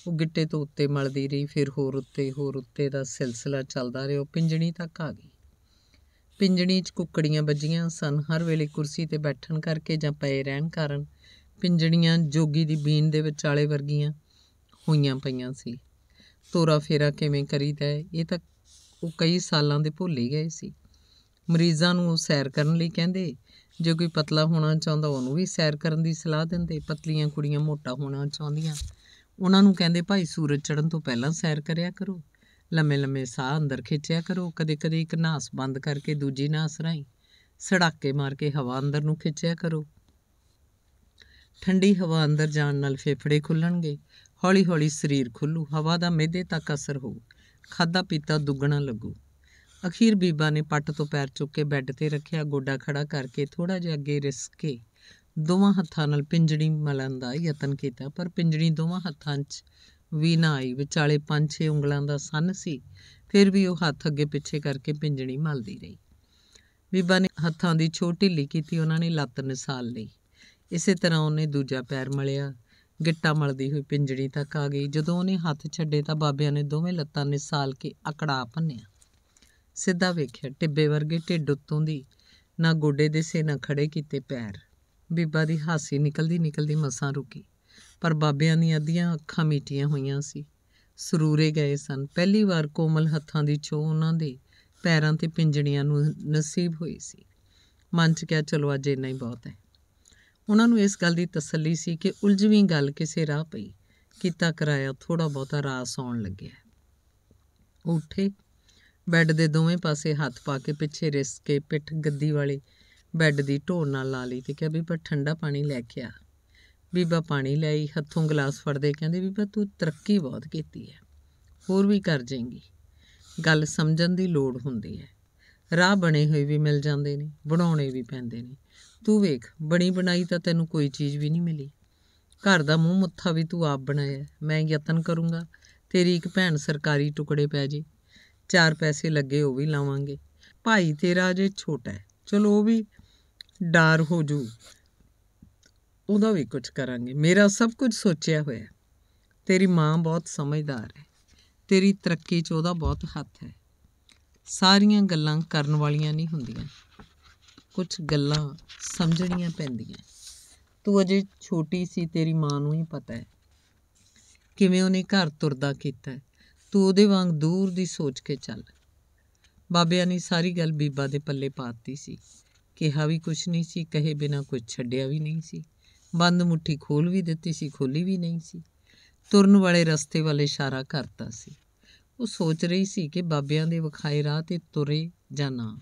ਉਹ ਗਿੱਟੇ ਤੋਂ ਉੱਤੇ ਮਲਦੀ ਰਹੀ ਫਿਰ ਹੋਰ ਉੱਤੇ ਹੋਰ ਉੱਤੇ ਦਾ ਸਿਲਸਿਲਾ ਚੱਲਦਾ ਰਿਹਾ ਪਿੰਜਣੀ ਤੱਕ ਆ ਗਈ ਪਿੰਜਣੀ 'ਚ ਕੁੱਕੜੀਆਂ ਵੱਜੀਆਂ ਸਨ ਹਰ ਵੇਲੇ ਕੁਰਸੀ ਤੇ ਬੈਠਣ ਕਰਕੇ ਜਾਂ ਪਏ ਰਹਿਣ ਕਾਰਨ ਪਿੰਜਣੀਆਂ ਜੋਗੀ ਦੀ ਬੀਨ ਦੇ ਵਿਚਾਲੇ ਵਰਗੀਆਂ ਹੋਈਆਂ ਪਈਆਂ ਸੀ ਤੋਰਾ ਫੇਰਾ ਕਿਵੇਂ ਕਰੀਦਾ ਇਹ ਤਾਂ ਉਹ ਕਈ ਸਾਲਾਂ ਦੇ ਭੁੱਲ ਹੀ ਗਏ ਸੀ ਮਰੀਜ਼ਾਂ ਨੂੰ ਸੈਰ ਕਰਨ ਲਈ ਕਹਿੰਦੇ ਜੇ ਕੋਈ ਪਤਲਾ ਹੋਣਾ ਚਾਹੁੰਦਾ ਉਹਨੂੰ ਵੀ ਸੈਰ ਕਰਨ ਦੀ ਸਲਾਹ ਦਿੰਦੇ ਪਤਲੀਆਂ ਕੁੜੀਆਂ ਮੋਟਾ ਹੋਣਾ ਚਾਹੁੰਦੀਆਂ ਉਹਨਾਂ ਨੂੰ ਕਹਿੰਦੇ ਭਾਈ ਸੂਰਜ ਚੜ੍ਹਨ ਤੋਂ ਪਹਿਲਾਂ ਸੈਰ ਕਰਿਆ ਕਰੋ ਲੰਮੇ ਲੰਮੇ ਸਾਹ ਅੰਦਰ ਖਿੱਚਿਆ ਕਰੋ ਕਦੇ ਕਦੇ ਇੱਕ ਨਾਸ ਬੰਦ ਕਰਕੇ ਦੂਜੀ ਨਾਸ ਰਾਈ ਸੜਾਕੇ ਮਾਰ ਕੇ ਹਵਾ ਅੰਦਰ ਨੂੰ ਖਿੱਚਿਆ ਕਰੋ ਠੰਡੀ ਹਵਾ ਅੰਦਰ ਜਾਣ ਨਾਲ ਫੇਫੜੇ ਖੁੱਲਣਗੇ ਹੌਲੀ-ਹੌਲੀ ਸਰੀਰ ਖੁੱਲੂ ਹਵਾ ਦਾ ਮਿਹਦੇ ਤੱਕ ਅਸਰ ਹੋਊ ਖਾਦਾ ਪੀਤਾ ਦੁੱਗਣਾ ਲੱਗੂ ਅਖੀਰ ਬੀਬਾ ਨੇ ਪੱਟ ਤੋਂ ਪੈਰ ਚੁੱਕ ਕੇ ਬੈੱਡ ਤੇ ਰੱਖਿਆ ਗੋਡਾ ਖੜਾ ਕਰਕੇ ਥੋੜਾ ਜਿਹਾ ਅੱਗੇ ਰਿਸ ਕੇ ਦੋਵਾਂ ਹੱਥਾਂ ਨਾਲ ਪਿੰਜੜੀ ਮਲਣ ਦਾ ਯਤਨ ਕੀਤਾ ਪਰ ਪਿੰਜੜੀ ਦੋਵਾਂ ਹੱਥਾਂ 'ਚ ਵੀ ਨਾ ਆਈ ਵਿਚਾਲੇ ਪੰਜ ਛੇ ਉਂਗਲਾਂ ਦਾ ਸੰਨ ਸੀ ਫਿਰ ਵੀ ਉਹ ਹੱਥ ਅੱਗੇ ਪਿੱਛੇ ਕਰਕੇ ਪਿੰਜਣੀ ਮਲਦੀ ਰਹੀ ਬੀਬਾ ਨੇ ਹੱਥਾਂ ਦੀ ਛੋਟੀ ਢਿੱਲੀ ਕੀਤੀ ਉਹਨਾਂ ਨੇ ਲੱਤ ਨਿਸਾਲ ਲਈ ਇਸੇ ਤਰ੍ਹਾਂ ਉਹਨੇ ਦੂਜਾ ਪੈਰ ਮਲਿਆ ਗਿੱਟਾ ਮਲਦੀ ਹੋਈ ਪਿੰਜੜੀ ਤੱਕ ਆ ਗਈ ਜਦੋਂ ਉਹਨੇ ਹੱਥ ਛੱਡੇ ਤਾਂ ਬਾਬਿਆਂ ਨੇ ਦੋਵੇਂ ਲੱਤਾਂ ਨਿਸਾਲ ਕੇ ਅਕੜਾ ਭੰਨਿਆ ਸਿੱਧਾ ਵੇਖਿਆ ਟਿੱਬੇ ਵਰਗੇ ਢਿੱਡ ਉੱਤੋਂ ਦੀ ਨਾ ਗੋਡੇ ਦੇ ਸੇ ਨਾ ਖੜੇ ਕੀਤੇ ਪੈਰ ਬੀਬਾ ਦੀ ਹਾਸੀ ਨਿਕਲਦੀ ਨਿਕਲਦੀ ਮਸਾਂ ਰੁਕੀ ਪਰ ਬਾਬਿਆਂ ਦੀਆਂ ਅੱਧੀਆਂ ਅੱਖਾਂ ਮੀਟੀਆਂ ਹੋਈਆਂ ਸੀ ਸਰੂਰੇ ਗਏ ਸਨ ਪਹਿਲੀ ਵਾਰ ਕੋਮਲ ਹੱਥਾਂ ਦੀ ਛੋਹ ਉਹਨਾਂ ਦੇ ਪੈਰਾਂ ਤੇ ਪਿੰਜੜੀਆਂ ਨੂੰ ਨਸੀਬ ਹੋਈ ਸੀ ਮਨ 'ਚ ਕਿਹਾ ਚਲੋ ਅੱਜ ਇੰਨਾ ਹੀ ਬਹੁਤ ਹੈ ਉਹਨਾਂ ਨੂੰ ਇਸ ਗੱਲ ਦੀ ਤਸੱਲੀ ਸੀ ਕਿ ਉਲਝਵੀਂ ਗੱਲ ਕਿਸੇ ਰਾਹ ਪਈ ਕੀਤਾ ਕਰਾਇਆ ਥੋੜਾ ਬਹੁਤਾ ਰਾਸ ਆਉਣ ਲੱਗਿਆ ਉੱਠੇ ਬੈੱਡ ਦੇ ਦੋਵੇਂ ਪਾਸੇ ਹੱਥ ਪਾ ਕੇ ਪਿੱਛੇ ਰਿਸ ਕੇ ਪਿੱਠ ਗੱਦੀ ਵਾਲੀ ਬੈੱਡ ਦੀ ਢੋਲ ਨਾਲ ਲਾ ਲਈ ਤੇ ਕਿਹਾ ਪਰ ਠੰਡਾ ਪਾਣੀ ਲੈ ਕੇ ਆ ਬੀਬਾ ਪਾਣੀ ਲਈ ਹੱਥੋਂ ਗਲਾਸ ਫੜਦੇ ਕਹਿੰਦੇ ਵੀ ਪਰ ਤੂੰ ਤਰੱਕੀ ਬਹੁਤ ਕੀਤੀ ਹੈ ਹੋਰ ਵੀ ਕਰ ਜਾਏਂਗੀ ਗੱਲ ਸਮਝਣ ਦੀ ਲੋੜ ਹੁੰਦੀ ਹੈ ਰਾਹ ਬਣੇ ਹੋਏ ਵੀ ਮਿਲ ਜਾਂਦੇ ਨੇ ਬਣਾਉਣੇ ਵੀ ਪੈਂਦੇ ਨੇ ਤੂੰ ਵੇਖ ਬਣੀ ਬਣਾਈ ਤਾਂ ਤੈਨੂੰ ਕੋਈ ਚੀਜ਼ ਵੀ ਨਹੀਂ ਮਿਲੀ ਘਰ ਦਾ ਮੂੰਹ ਮੁੱਥਾ ਵੀ ਤੂੰ ਆਪ ਬਣਾਇਆ ਮੈਂ ਯਤਨ ਕਰੂੰਗਾ ਤੇਰੀ ਇੱਕ ਭੈਣ ਸਰਕਾਰੀ ਟੁਕੜੇ ਪੈ ਜੇ ਚਾਰ ਪੈਸੇ ਲੱਗੇ ਉਹ ਵੀ ਲਾਵਾਂਗੇ ਭਾਈ ਤੇਰਾ ਅਜੇ ਛੋਟਾ ਹੈ ਚਲੋ ਉਹ ਵੀ ਡਾਰ ਹੋ ਜੂ ਉਹਦਾ ਵੀ ਕੁਝ ਕਰਾਂਗੇ ਮੇਰਾ ਸਭ ਕੁਝ ਸੋਚਿਆ ਹੋਇਆ ਹੈ ਤੇਰੀ ਮਾਂ ਬਹੁਤ ਸਮਝਦਾਰ ਹੈ ਤੇਰੀ ਤਰੱਕੀ 'ਚ ਉਹਦਾ ਬਹੁਤ ਹੱਥ ਹੈ ਸਾਰੀਆਂ ਗੱਲਾਂ ਕਰਨ ਵਾਲੀਆਂ ਨਹੀਂ ਹੁੰਦੀਆਂ ਕੁਝ ਗੱਲਾਂ ਸਮਝਣੀਆਂ ਪੈਂਦੀਆਂ ਤੂੰ ਅਜੇ ਛੋਟੀ ਸੀ ਤੇਰੀ ਮਾਂ ਨੂੰ ਹੀ ਪਤਾ ਹੈ ਕਿਵੇਂ ਉਹਨੇ ਘਰ ਤੁਰਦਾ ਕੀਤਾ ਤੂੰ ਉਹਦੇ ਵਾਂਗ ਦੂਰ ਦੀ ਸੋਚ ਕੇ ਚੱਲ ਬਾਬਿਆਂ ਨੇ ਸਾਰੀ ਗੱਲ ਬੀਬਾ ਦੇ ਪੱਲੇ ਪਾਤੀ ਸੀ ਕਿਹਾ ਵੀ ਕੁਛ ਨਹੀਂ ਸੀ ਕਹੇ ਬਿਨਾ ਕੁਝ ਛੱਡਿਆ ਵੀ ਨਹੀਂ ਸੀ ਬੰਦ ਮੁੱਠੀ ਖੋਲ ਵੀ ਦਿੱਤੀ ਸੀ ਖੋਲੀ ਵੀ ਨਹੀਂ ਸੀ ਤੁਰਨ ਵਾਲੇ ਰਸਤੇ ਵੱਲ ਇਸ਼ਾਰਾ ਕਰਤਾ ਸੀ ਉਹ ਸੋਚ ਰਹੀ ਸੀ ਕਿ ਬਾਬਿਆਂ ਦੇ ਵਿਖਾਏ ਰਾਹ ਤੇ ਤੁਰੇ ਜਾਂ ਨਾ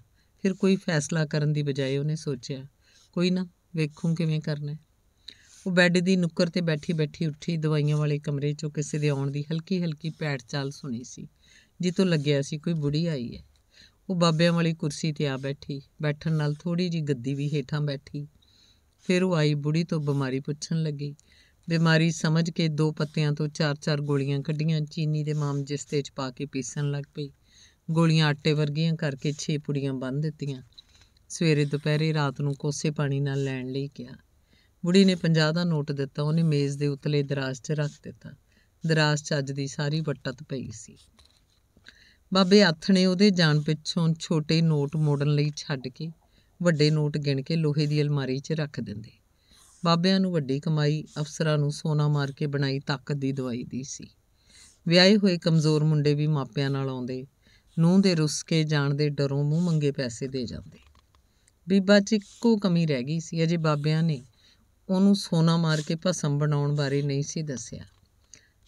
ਫਿਰ ਕੋਈ ਫੈਸਲਾ ਕਰਨ ਦੀ ਬਜਾਏ ਉਹਨੇ ਸੋਚਿਆ ਕੋਈ ਨਾ ਵੇਖੂ ਕਿਵੇਂ ਕਰਨਾ ਉਹ ਬੈੱਡ ਦੀ ਨੁੱਕਰ ਤੇ ਬੈਠੀ ਬੈਠੀ ਉੱਠੀ ਦਵਾਈਆਂ ਵਾਲੇ ਕਮਰੇ 'ਚੋਂ ਕਿਸੇ ਦੇ ਆਉਣ ਦੀ ਹਲਕੀ ਹਲਕੀ ਪੈੜ ਚਾਲ ਸੁਣੀ ਸੀ ਜਿੱਤੋਂ ਲੱਗਿਆ ਸੀ ਕੋਈ ਬੁੜੀ ਆਈ ਹੈ ਉਹ ਬਾਬਿਆਂ ਵਾਲੀ ਕੁਰਸੀ ਤੇ ਆ ਬੈਠੀ ਬੈਠਣ ਨਾਲ ਥੋੜੀ ਜੀ ਗੱਦੀ ਵੀ ਹੇਠਾਂ ਬੈਠੀ ਫਿਰ ਉਹ ਆਈ ਬੁੜੀ ਤੋਂ ਬਿਮਾਰੀ ਪੁੱਛਣ ਲੱਗੀ ਬਿਮਾਰੀ ਸਮਝ ਕੇ ਦੋ ਪੱਤਿਆਂ ਤੋਂ ਚਾਰ-ਚਾਰ ਗੋਲੀਆਂ ਕੱਢੀਆਂ ਚੀਨੀ ਦੇ ਮਾਮ ਤੇ ਚ ਪਾ ਕੇ ਪੀਸਣ ਲੱਗ ਪਈ ਗੋਲੀਆਂ ਆਟੇ ਵਰਗੀਆਂ ਕਰਕੇ ਛੇ ਪੁੜੀਆਂ ਬੰਨ ਦਿੱਤੀਆਂ ਸਵੇਰੇ ਦੁਪਹਿਰੇ ਰਾਤ ਨੂੰ ਕੋਸੇ ਪਾਣੀ ਨਾਲ ਲੈਣ ਲਈ ਗਿਆ ਬੁੜੀ ਨੇ 50 ਦਾ ਨੋਟ ਦਿੱਤਾ ਉਹਨੇ ਮੇਜ਼ ਦੇ ਉਤਲੇ ਦਰਾਜ਼ 'ਚ ਰੱਖ ਦਿੱਤਾ ਦਰਾਜ਼ 'ਚ ਅੱਜ ਦੀ ਸਾਰੀ ਵੱਟਤ ਪਈ ਸੀ ਬਾਬੇ ਹੱਥ ਨੇ ਉਹਦੇ ਜਾਣ ਪਿੱਛੋਂ ਛੋਟੇ ਨੋਟ ਮੋੜਨ ਲਈ ਛੱਡ ਕੇ ਵੱਡੇ ਨੋਟ ਗਿਣ ਕੇ ਲੋਹੇ ਦੀ ਅਲਮਾਰੀ 'ਚ ਰੱਖ ਦਿੰਦੇ ਬਾਬਿਆਂ ਨੂੰ ਵੱਡੀ ਕਮਾਈ ਅਫਸਰਾਂ ਨੂੰ ਸੋਨਾ ਮਾਰ ਕੇ ਬਣਾਈ ਤਾਕਤ ਦੀ ਦਵਾਈ ਦੀ ਸੀ ਵਿਆਹੇ ਹੋਏ ਕਮਜ਼ੋਰ ਮੁੰਡੇ ਵੀ ਮਾਪਿਆਂ ਨਾਲ ਆਉਂਦੇ ਨੂੰਹ ਦੇ ਰੁੱਸ ਕੇ ਜਾਣ ਦੇ ਡਰੋਂ ਮੂੰਹ ਮੰਗੇ ਪੈਸੇ ਦੇ ਜਾਂਦੇ ਬੀਬਾ 'ਚ ਇੱਕੋ ਕਮੀ ਰਹਿ ਗਈ ਸੀ ਅਜੇ ਬਾਬਿਆਂ ਨੇ ਉਹਨੂੰ ਸੋਨਾ ਮਾਰ ਕੇ ਭਸਮ ਬਣਾਉਣ ਬਾਰੇ ਨਹੀਂ ਸੀ ਦੱਸਿਆ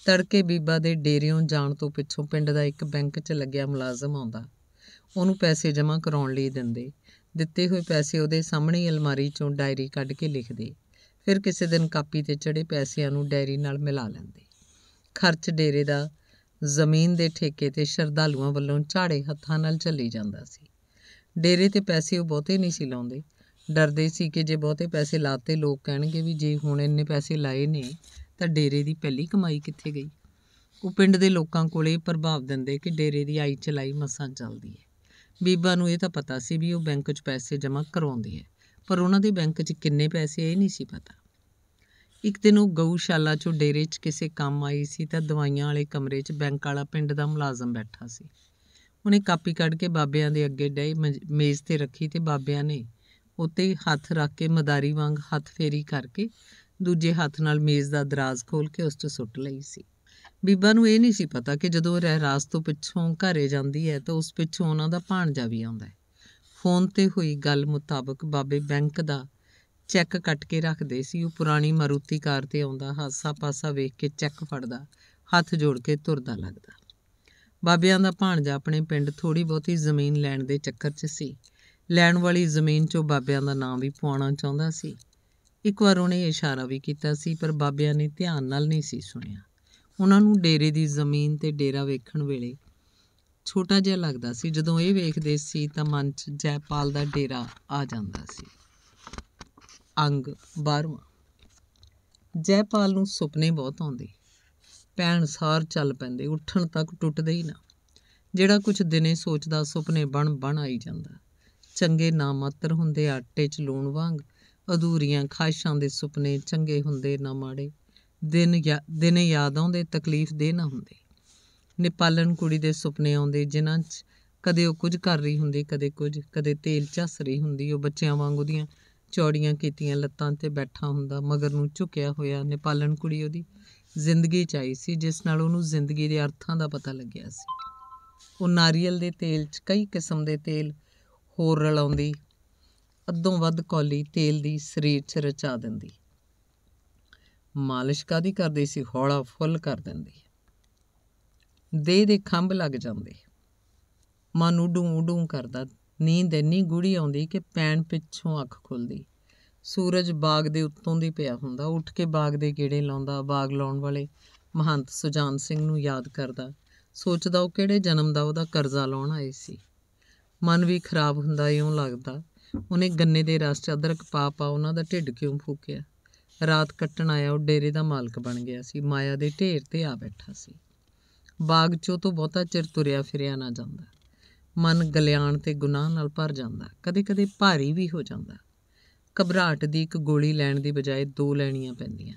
ਤੜਕੇ ਬੀਬਾ ਦੇ ਡੇਰਿਓਂ ਜਾਣ ਤੋਂ ਪਿੱਛੋਂ ਪਿੰਡ ਦਾ ਇੱਕ ਬੈਂਕ 'ਚ ਲੱਗਿਆ ਮੁਲਾਜ਼ਮ ਆਉਂਦਾ ਉਹਨੂੰ ਪੈਸੇ ਜਮ੍ਹਾਂ ਕਰਾਉਣ ਲਈ ਦਿੰਦੇ ਦਿੱਤੇ ਹੋਏ ਪੈਸੇ ਉਹਦੇ ਸਾਹਮਣੇ ਅਲਮਾਰੀ 'ਚੋਂ ਡਾਇਰੀ ਕੱਢ ਕੇ ਲਿਖਦੇ ਫਿਰ ਕਿਸੇ ਦਿਨ ਕਾਪੀ ਤੇ ਚੜੇ ਪੈਸਿਆਂ ਨੂੰ ਡਾਇਰੀ ਨਾਲ ਮਿਲਾ ਲੈਂਦੇ ਖਰਚ ਡੇਰੇ ਦਾ ਜ਼ਮੀਨ ਦੇ ਠੇਕੇ ਤੇ ਸ਼ਰਧਾਲੂਆਂ ਵੱਲੋਂ ਝਾੜੇ ਹੱਥਾਂ ਨਾਲ ਚੱਲੀ ਜਾਂਦਾ ਸੀ ਡੇਰੇ ਤੇ ਪੈਸੇ ਉਹ ਬਹੁਤੇ ਨਹੀਂ ਸੀ ਲਾਉਂਦੇ ਡਰਦੇ ਸੀ ਕਿ ਜੇ ਬਹੁਤੇ ਪੈਸੇ ਲਾਤੇ ਲੋਕ ਕਹਿਣਗੇ ਵੀ ਜੇ ਹੁਣ ਇੰਨੇ ਪੈਸੇ ਲਾਏ ਨੇ ਤਾਂ ਡੇਰੇ ਦੀ ਪਹਿਲੀ ਕਮਾਈ ਕਿੱਥੇ ਗਈ ਉਹ ਪਿੰਡ ਦੇ ਲੋਕਾਂ ਕੋਲੇ ਪ੍ਰਭਾਵ ਦਿੰਦੇ ਕਿ ਡੇਰੇ ਦੀ ਆਈ ਚਲਾਈ ਮਸਾਂ ਚੱਲਦੀ ਹੈ ਬੀਬਾ ਨੂੰ ਇਹ ਤਾਂ ਪਤਾ ਸੀ ਵੀ ਉਹ ਬੈਂਕ 'ਚ ਪੈਸੇ ਜਮ੍ਹਾਂ ਕਰਾਉਂਦੀ ਹੈ ਪਰ ਉਹਨਾਂ ਦੇ ਬੈਂਕ 'ਚ ਕਿੰਨੇ ਪੈਸੇ ਇਹ ਨਹੀਂ ਸੀ ਪਤਾ ਇੱਕ ਦਿਨ ਉਹ ਗਊਸ਼ਾਲਾ 'ਚੋਂ ਡੇਰੇ 'ਚ ਕਿਸੇ ਕੰਮ ਆਈ ਸੀ ਤਾਂ ਦਵਾਈਆਂ ਵਾਲੇ ਕਮਰੇ 'ਚ ਬੈਂਕ ਵਾਲਾ ਪਿੰਡ ਦਾ ਮੁਲਾਜ਼ਮ ਬੈਠਾ ਸੀ ਉਹਨੇ ਕਾਪੀ ਕੱਢ ਕੇ ਬਾਬਿਆਂ ਦੇ ਅੱਗੇ ਡੇ ਮੇਜ਼ ਤੇ ਰੱਖੀ ਤੇ ਬਾਬਿਆਂ ਨੇ ਉਤੇ ਹੱਥ ਰੱਖ ਕੇ ਮਦਾਰੀ ਵਾਂਗ ਹੱਥ ਫੇਰੀ ਕਰਕੇ ਦੂਜੇ ਹੱਥ ਨਾਲ ਮੇਜ਼ ਦਾ ਦਰਾਜ਼ ਖੋਲ ਕੇ ਉਸ 'ਚ ਸੁੱਟ ਲਈ ਸੀ ਬੀਬਾ ਨੂੰ ਇਹ ਨਹੀਂ ਸੀ ਪਤਾ ਕਿ ਜਦੋਂ ਰਹਿਰਾਸ ਤੋਂ ਪਿੱਛੋਂ ਘਰੇ ਜਾਂਦੀ ਹੈ ਤਾਂ ਉਸ ਪਿੱਛੋਂ ਉਹਨਾਂ ਦਾ ਭਾਣਜਾ ਵੀ ਆਉਂਦਾ ਹੈ ਫੋਨ ਤੇ ਹੋਈ ਗੱਲ ਮੁਤਾਬਕ ਬਾਬੇ ਬੈਂਕ ਦਾ ਚੈੱਕ ਕੱਟ ਕੇ ਰੱਖਦੇ ਸੀ ਉਹ ਪੁਰਾਣੀ ਮਾਰੂਤੀ ਕਾਰ ਤੇ ਆਉਂਦਾ ਹਾਸਾ ਪਾਸਾ ਵੇਖ ਕੇ ਚੈੱਕ ਫੜਦਾ ਹੱਥ ਜੋੜ ਕੇ ਤੁਰਦਾ ਲੱਗਦਾ ਬਾਬਿਆਂ ਦਾ ਭਾਣਜਾ ਆਪਣੇ ਪਿੰਡ ਥੋੜੀ ਬਹੁਤੀ ਜ਼ਮੀਨ ਲੈਣ ਦੇ ਚੱਕਰ 'ਚ ਸੀ ਲੈਣ ਵਾਲੀ ਜ਼ਮੀਨ 'ਚੋਂ ਬਾਬਿਆਂ ਦਾ ਨਾਮ ਵੀ ਪਵਾਉਣਾ ਚਾਹੁੰਦਾ ਸੀ ਇੱਕ ਵਾਰ ਉਹਨੇ ਇਸ਼ਾਰਾ ਵੀ ਕੀਤਾ ਸੀ ਪਰ ਬਾਬਿਆਂ ਨੇ ਧਿਆਨ ਨਾਲ ਨਹੀਂ ਸੀ ਸੁਣਿਆ ਉਹਨਾਂ ਨੂੰ ਡੇਰੇ ਦੀ ਜ਼ਮੀਨ ਤੇ ਡੇਰਾ ਵੇਖਣ ਵੇਲੇ ਛੋਟਾ ਜਿਹਾ ਲੱਗਦਾ ਸੀ ਜਦੋਂ ਇਹ ਵੇਖਦੇ ਸੀ ਤਾਂ ਮਨ 'ਚ ਜੈਪਾਲ ਦਾ ਡੇਰਾ ਆ ਜਾਂਦਾ ਸੀ ਅੰਗ 12ਵਾਂ ਜੈਪਾਲ ਨੂੰ ਸੁਪਨੇ ਬਹੁਤ ਆਉਂਦੇ ਪੈਣ ਸਾਰ ਚੱਲ ਪੈਂਦੇ ਉੱਠਣ ਤੱਕ ਟੁੱਟਦੇ ਹੀ ਨਾ ਜਿਹੜਾ ਕੁਝ ਦਿਨੇ ਸੋਚਦਾ ਸੁਪਨੇ ਬਣ ਬਣ ਆਈ ਜਾਂਦਾ ਚੰਗੇ ਨਾ ਮਾਤਰ ਹੁੰਦੇ ਆਟੇ 'ਚ ਲੂਣ ਵਾਂਗ ਅਧੂਰੀਆਂ ਖਾਹਿਸ਼ਾਂ ਦੇ ਸੁਪਨੇ ਚੰਗੇ ਹੁੰਦੇ ਨਾ ਮਾੜੇ ਦਿਨ ਦਿਨ ਯਾਦ ਆਉਂਦੇ ਤਕਲੀਫ ਦੇ ਨਾ ਹੁੰਦੇ ਨੇਪਾਲਨ ਕੁੜੀ ਦੇ ਸੁਪਨੇ ਆਉਂਦੇ ਜਿਨ੍ਹਾਂ 'ਚ ਕਦੇ ਉਹ ਕੁਝ ਕਰ ਰਹੀ ਹੁੰਦੀ ਕਦੇ ਕੁਝ ਕਦੇ ਤੇਲ ਚਸ ਰਹੀ ਹੁੰਦੀ ਉਹ ਬੱਚਿਆਂ ਵਾਂਗ ਉਹਦੀਆਂ ਚੌੜੀਆਂ ਕੀਤੀਆਂ ਲੱਤਾਂ ਤੇ ਬੈਠਾ ਹੁੰਦਾ ਮਗਰ ਨੂੰ ਝੁਕਿਆ ਹੋਇਆ ਨੇਪਾਲਨ ਕੁੜੀ ਉਹਦੀ ਜ਼ਿੰਦਗੀ ਚ ਆਈ ਸੀ ਜਿਸ ਨਾਲ ਉਹਨੂੰ ਜ਼ਿੰਦਗੀ ਦੇ ਅਰਥਾਂ ਦਾ ਪਤਾ ਲੱਗਿਆ ਸੀ ਉਹ ਨਾਰੀਅਲ ਦੇ ਤੇਲ 'ਚ ਕਈ ਕਿਸਮ ਦੇ ਤੇਲ ਹੋਰ ਰਲਾਉਂਦੀ ਅੱਧੋਂ ਵੱਧ ਕੌਲੀ ਤੇਲ ਦੀ ਸਰੀਰ 'ਚ ਰਚਾ ਦਿੰਦੀ ਮਾਲਿਸ਼ ਕਾਦੀ ਕਰਦੀ ਸੀ ਹੌਲਾ ਫੁੱਲ ਕਰ ਦਿੰਦੀ ਦੇ ਦੇ ਖੰਭ ਲੱਗ ਜਾਂਦੇ ਮਨ ਡੂ ਡੂ ਕਰਦਾ ਨੀਂਦ ਇੰਨੀ ਗੂੜੀ ਆਉਂਦੀ ਕਿ ਪੈਣ ਪਿੱਛੋਂ ਅੱਖ ਖੁੱਲਦੀ ਸੂਰਜ ਬਾਗ ਦੇ ਉੱਤੋਂ ਦੀ ਪਿਆ ਹੁੰਦਾ ਉੱਠ ਕੇ ਬਾਗ ਦੇ ਗੇੜੇ ਲਾਉਂਦਾ ਬਾਗ ਲਾਉਣ ਵਾਲੇ ਮਹੰਤ ਸੁਜਾਨ ਸਿੰਘ ਨੂੰ ਯਾਦ ਕਰਦਾ ਸੋਚਦਾ ਉਹ ਕਿਹੜੇ ਜਨਮ ਦਾ ਉਹਦਾ ਕਰਜ਼ਾ ਲਾਉਣ ਆਏ ਸੀ ਮਨ ਵੀ ਖਰਾਬ ਹੁੰਦਾ ਇਉਂ ਲੱਗਦਾ ਉਹਨੇ ਗੰਨੇ ਦੇ ਰਸ 'ਚ ਅਦਰਕ ਪਾ ਪਾ ਉਹਨਾਂ ਦਾ ਢਿੱਡ ਕਿਉਂ ਫੂਕਿਆ ਰਾਤ ਕੱਟਣ ਆਇਆ ਉਹ ਡੇਰੇ ਦਾ ਮਾਲਕ ਬਣ ਗਿਆ ਸੀ ਮਾਇਆ ਦੇ ਢੇਰ ਤੇ ਆ ਬੈਠਾ ਸੀ ਬਾਗ 'ਚੋਂ ਤੋਂ ਬਹੁਤਾ ਚਿਰ ਤੁਰਿਆ ਫਿਰਿਆ ਨਾ ਜਾਂਦਾ ਮਨ ਗਲਿਆਣ ਤੇ ਗੁਨਾਹ ਨਾਲ ਭਰ ਜਾਂਦਾ ਕਦੇ-ਕਦੇ ਭਾਰੀ ਵੀ ਹੋ ਜਾਂਦਾ ਘਬਰਾਟ ਦੀ ਇੱਕ ਗੋਲੀ ਲੈਣ ਦੀ ਬਜਾਏ ਦੋ ਲੈਣੀਆਂ ਪੈਂਦੀਆਂ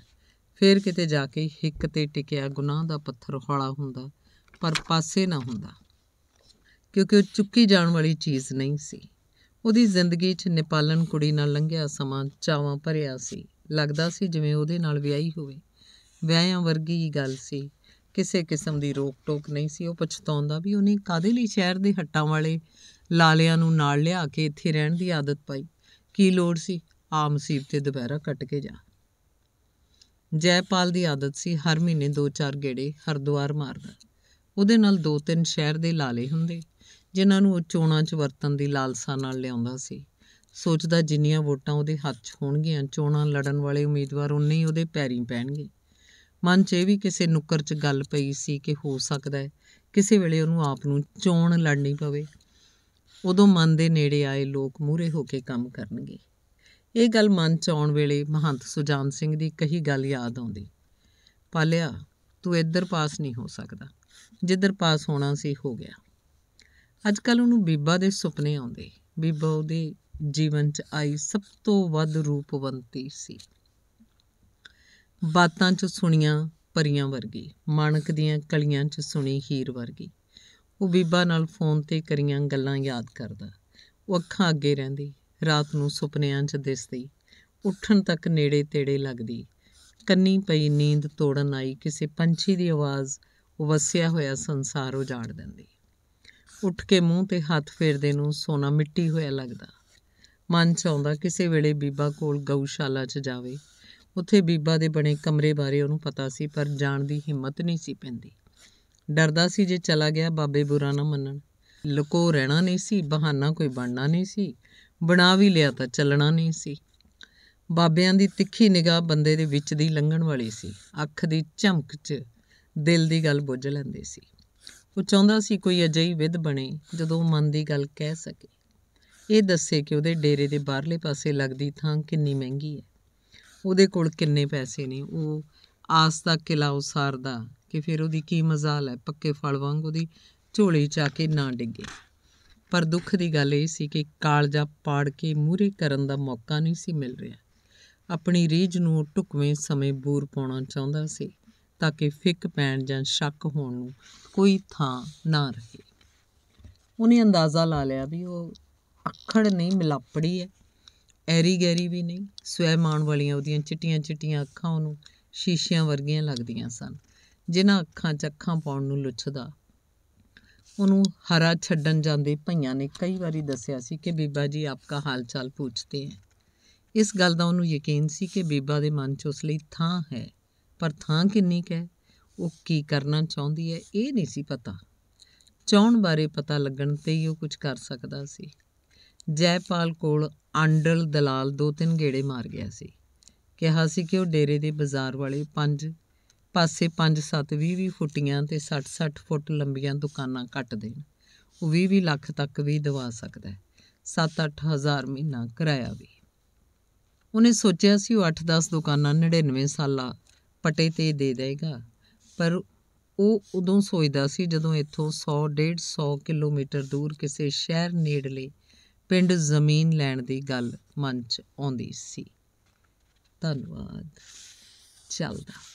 ਫੇਰ ਕਿਤੇ ਜਾ ਕੇ ਹਿੱਕ ਤੇ ਟਿਕਿਆ ਗੁਨਾਹ ਦਾ ਪੱਥਰ ਹੌਲਾ ਹੁੰਦਾ ਪਰ ਪਾਸੇ ਨਾ ਹੁੰਦਾ ਕਿਉਂਕਿ ਉਹ ਚੁੱਕੀ ਜਾਣ ਵਾਲੀ ਚੀਜ਼ ਨਹੀਂ ਸੀ ਉਹਦੀ ਜ਼ਿੰਦਗੀ 'ਚ ਨੇਪਾਲਨ ਕੁੜੀ ਨਾਲ ਲੰਘਿਆ ਸਮਾਂ ਚਾਵਾਂ ਭਰਿਆ ਸੀ ਲੱਗਦਾ ਸੀ ਜਿਵੇਂ ਉਹਦੇ ਨਾਲ ਵਿਆਹੀ ਹੋਵੇ ਵਿਆਹਾਂ ਵਰਗੀ ਹੀ ਗੱਲ ਸੀ ਕਿਸੇ ਕਿਸਮ ਦੀ ਰੋਕ-ਟੋਕ ਨਹੀਂ ਸੀ ਉਹ ਪਛਤਾਉਂਦਾ ਵੀ ਉਹਨੇ ਕਾਦੇ ਲਈ ਸ਼ਹਿਰ ਦੇ ਹੱਟਾਂ ਵਾਲੇ ਲਾਲਿਆਂ ਨੂੰ ਨਾਲ ਲਿਆ ਕੇ ਇੱਥੇ ਰਹਿਣ ਦੀ ਆਦਤ ਪਾਈ ਕੀ ਲੋੜ ਸੀ ਆ ਮੁਸੀਬਤੇ ਦੁਬਾਰਾ ਕੱਟ ਕੇ ਜਾ ਜੈਪਾਲ ਦੀ ਆਦਤ ਸੀ ਹਰ ਮਹੀਨੇ 2-4 ਗੇੜੇ ਹਰਦੁਆਰ ਮਾਰਦਾ ਉਹਦੇ ਨਾਲ 2-3 ਸ਼ਹਿਰ ਦੇ ਲਾਲੇ ਹੁੰਦੇ ਜਿਨ੍ਹਾਂ ਨੂੰ ਉਹ ਚੋਣਾਂ 'ਚ ਵਰਤਣ ਦੀ ਲਾਲਸਾ ਨਾਲ ਲਿਆਉਂਦਾ ਸੀ ਸੋਚਦਾ ਜਿੰਨੀਆਂ ਵੋਟਾਂ ਉਹਦੇ ਹੱਥ 'ਚ ਹੋਣਗੀਆਂ ਚੋਣਾਂ ਲੜਨ ਵਾਲੇ ਉਮੀਦਵਾਰ ਉਨੇ ਹੀ ਉਹਦੇ ਪੈਰੀਂ ਪੈਣਗੇ ਮਨ 'ਚ ਇਹ ਵੀ ਕਿਸੇ ਨੁੱਕਰ 'ਚ ਗੱਲ ਪਈ ਸੀ ਕਿ ਹੋ ਸਕਦਾ ਹੈ ਕਿਸੇ ਵੇਲੇ ਉਹਨੂੰ ਆਪ ਨੂੰ ਚੋਣ ਲੜਨੀ ਪਵੇ ਉਦੋਂ ਮਨ ਦੇ ਨੇੜੇ ਆਏ ਲੋਕ ਮੂਰੇ ਹੋ ਕੇ ਕੰਮ ਕਰਨਗੇ ਇਹ ਗੱਲ ਮਨ 'ਚ ਆਉਣ ਵੇਲੇ ਮਹੰਤ ਸੁਜਾਨ ਸਿੰਘ ਦੀ ਕਹੀ ਗੱਲ ਯਾਦ ਆਉਂਦੀ ਪਾਲਿਆ ਤੂੰ ਇੱਧਰ ਪਾਸ ਨਹੀਂ ਹੋ ਸਕਦਾ ਜਿੱਧਰ ਪਾਸ ਹੋਣਾ ਸੀ ਹੋ ਗਿਆ ਅੱਜ ਕੱਲ ਉਹਨੂੰ ਬੀਬਾ ਦੇ ਸੁਪਨੇ ਆਉਂਦੇ ਬੀਬਾ ਉਹਦੇ ਜੀਵਨ 'ਚ ਆਈ ਸਭ ਤੋਂ ਵੱਧ ਰੂਪਵੰਤੀ ਸੀ ਬਾਤਾਂ 'ਚ ਸੁਣੀਆਂ ਪਰੀਆਂ ਵਰਗੀ ਮਾਨਕ ਦੀਆਂ ਕਲੀਆਂ 'ਚ ਸੁਣੀ ਹੀਰ ਵਰਗੀ ਉਹ ਬੀਬਾ ਨਾਲ ਫੋਨ ਤੇ ਕਰੀਆਂ ਗੱਲਾਂ ਯਾਦ ਕਰਦਾ ਉਹ ਅੱਖਾਂ ਅੱਗੇ ਰਹਿੰਦੀ ਰਾਤ ਨੂੰ ਸੁਪਨਿਆਂ 'ਚ ਦਿਸਦੀ ਉੱਠਣ ਤੱਕ ਨੇੜੇ ਤੇੜੇ ਲੱਗਦੀ ਕੰਨੀ ਪਈ ਨੀਂਦ ਤੋੜਨ ਆਈ ਕਿਸੇ ਪੰਛੀ ਦੀ ਆਵਾਜ਼ ਉਹ ਵਸਿਆ ਹੋਇਆ ਸੰਸਾਰ ਉਜਾੜ ਦਿੰਦੀ ਉੱਠ ਕੇ ਮੂੰਹ ਤੇ ਹੱਥ ਫੇਰਦੇ ਨੂੰ ਸੋਨਾ ਮਿੱਟੀ ਹੋਇਆ ਲੱਗਦਾ ਮਨ ਚਾਹੁੰਦਾ ਕਿਸੇ ਵੇਲੇ ਬੀਬਾ ਕੋਲ ਗਊਸ਼ਾਲਾ 'ਚ ਜਾਵੇ ਉੱਥੇ ਬੀਬਾ ਦੇ ਬਣੇ ਕਮਰੇ ਬਾਰੇ ਉਹਨੂੰ ਪਤਾ ਸੀ ਪਰ ਜਾਣ ਦੀ ਹਿੰਮਤ ਨਹੀਂ ਸੀ ਪੈਂਦੀ ਡਰਦਾ ਸੀ ਜੇ ਚਲਾ ਗਿਆ ਬਾਬੇ ਬੁਰਾ ਨਾ ਮੰਨਣ ਲੁਕੋ ਰਹਿਣਾ ਨਹੀਂ ਸੀ ਬਹਾਨਾ ਕੋਈ ਬਣਨਾ ਨਹੀਂ ਸੀ ਬਣਾ ਵੀ ਲਿਆ ਤਾਂ ਚੱਲਣਾ ਨਹੀਂ ਸੀ ਬਾਬਿਆਂ ਦੀ ਤਿੱਖੀ ਨਿਗਾਹ ਬੰਦੇ ਦੇ ਵਿੱਚ ਦੀ ਲੰਘਣ ਵਾਲੀ ਸੀ ਅੱਖ ਦੀ ਝਮਕ 'ਚ ਦਿਲ ਦੀ ਗੱਲ ਬੁੱਝ ਲੈਂਦੇ ਸੀ ਉਹ ਚਾਹੁੰਦਾ ਸੀ ਕੋਈ ਅਜਿਹੀ ਵਿਧ ਬਣੇ ਜਦੋਂ ਉਹ ਮਨ ਦੀ ਗੱਲ ਕਹਿ ਸਕੇ ਇਹ ਦੱਸੇ ਕਿ ਉਹਦੇ ਡੇਰੇ ਦੇ ਬਾਹਰਲੇ ਪਾਸੇ ਲੱਗਦੀ ਥਾਂ ਕਿੰਨੀ ਮਹਿੰਗੀ ਹੈ ਉਹਦੇ ਕੋਲ ਕਿੰਨੇ ਪੈਸੇ ਨੇ ਉਹ ਆਸ ਦਾ ਕਿਲਾ ਉਸਾਰਦਾ ਕਿ ਫਿਰ ਉਹਦੀ ਕੀ ਮਜ਼ਾਲ ਹੈ ਪੱਕੇ ਫਲ ਵਾਂਗ ਉਹਦੀ ਝੋਲੀ ਚਾ ਕੇ ਨਾ ਡਿੱਗੇ ਪਰ ਦੁੱਖ ਦੀ ਗੱਲ ਇਹ ਸੀ ਕਿ ਕਾਲਜਾ ਪਾੜ ਕੇ ਮੂਰੇ ਕਰਨ ਦਾ ਮੌਕਾ ਨਹੀਂ ਸੀ ਮਿਲ ਰਿਹਾ ਆਪਣੀ ਰੀਜ ਨੂੰ ਟੁਕਵੇਂ ਸਮੇਂ ਬੂਰ ਪਾਉਣਾ ਚਾਹੁੰਦਾ ਸੀ ਤਾਂ ਕਿ ਫਿੱਕ ਪੈਣ ਜਾਂ ਸ਼ੱਕ ਹੋਣ ਨੂੰ ਕੋਈ ਥਾਂ ਨਾ ਰਹੇ ਉਹਨੇ ਅੰਦਾਜ਼ਾ ਲਾ ਲਿਆ ਵੀ ਉਹ ਅੱਖੜ ਨਹੀਂ ਮਿਲਾਪੜੀ ਹੈ ਐਰੀ ਗੈਰੀ ਵੀ ਨਹੀਂ ਸਵੈ ਮਾਣ ਵਾਲੀਆਂ ਉਹਦੀਆਂ ਚਿੱਟੀਆਂ ਚਿੱਟੀਆਂ ਅੱਖਾਂ ਉਹਨੂੰ ਸ਼ੀਸ਼ਿਆਂ ਵਰਗੀਆਂ ਲੱਗਦੀਆਂ ਸਨ ਜਿਨ੍ਹਾਂ ਅੱਖਾਂ 'ਚ ਅੱਖਾਂ ਪਾਉਣ ਨੂੰ ਲੁੱਛਦਾ ਉਹਨੂੰ ਹਰਾ ਛੱਡਣ ਜਾਂਦੇ ਭਈਆਂ ਨੇ ਕਈ ਵਾਰੀ ਦੱਸਿਆ ਸੀ ਕਿ ਬੀਬਾ ਜੀ ਆਪਕਾ ਹਾਲ ਚਾਲ ਪੁੱਛਦੇ ਹੈ ਇਸ ਗੱਲ ਦਾ ਉਹਨੂੰ ਯਕੀਨ ਸੀ ਕਿ ਬੀਬਾ ਦੇ ਮਨ 'ਚ ਉਸ ਲਈ ਥਾਂ ਹੈ ਪਰ ਥਾਂ ਕਿੰਨੀ ਕੈ ਉਹ ਕੀ ਕਰਨਾ ਚਾਹੁੰਦੀ ਹੈ ਇਹ ਨਹੀਂ ਸੀ ਪਤਾ ਚਾਹਣ ਬਾਰੇ ਪਤਾ ਲੱਗਣ ਤੇ ਹੀ ਉਹ ਕੁਝ ਕਰ ਸਕਦਾ ਸੀ ਜੈਪਾਲ ਕੋਲ ਅੰਡਲ ਦਲਾਲ ਦੋ ਤਿੰਨ ਢੇੜੇ ਮਾਰ ਗਿਆ ਸੀ ਕਿਹਾ ਸੀ ਕਿ ਉਹ ਡੇਰੇ ਦੇ ਬਾਜ਼ਾਰ ਵਾਲੇ ਪੰਜ ਪਾਸੇ 5-7 20-20 ਫੁੱਟੀਆਂ ਤੇ 60-60 ਫੁੱਟ ਲੰਬੀਆਂ ਦੁਕਾਨਾਂ ਕੱਟ ਦੇਣ ਉਹ 20-20 ਲੱਖ ਤੱਕ ਵੀ ਦਵਾ ਸਕਦਾ ਹੈ 7 8000 ਮਹੀਨਾ ਕਿਰਾਇਆ ਵੀ ਉਹਨੇ ਸੋਚਿਆ ਸੀ ਉਹ 8-10 ਦੁਕਾਨਾਂ 99 ਸਾਲਾ ਪਟੇ ਤੇ ਦੇ ਦੇਗਾ ਪਰ ਉਹ ਉਦੋਂ ਸੋਚਦਾ ਸੀ ਜਦੋਂ ਇੱਥੋਂ 100 150 ਕਿਲੋਮੀਟਰ ਦੂਰ ਕਿਸੇ ਸ਼ਹਿਰ ਨੇੜਲੇ ਪਿੰਡ ਜ਼ਮੀਨ ਲੈਣ ਦੀ ਗੱਲ ਮਨ 'ਚ ਆਉਂਦੀ ਸੀ ਧੰਨਵਾਦ ਚੱਲਦਾ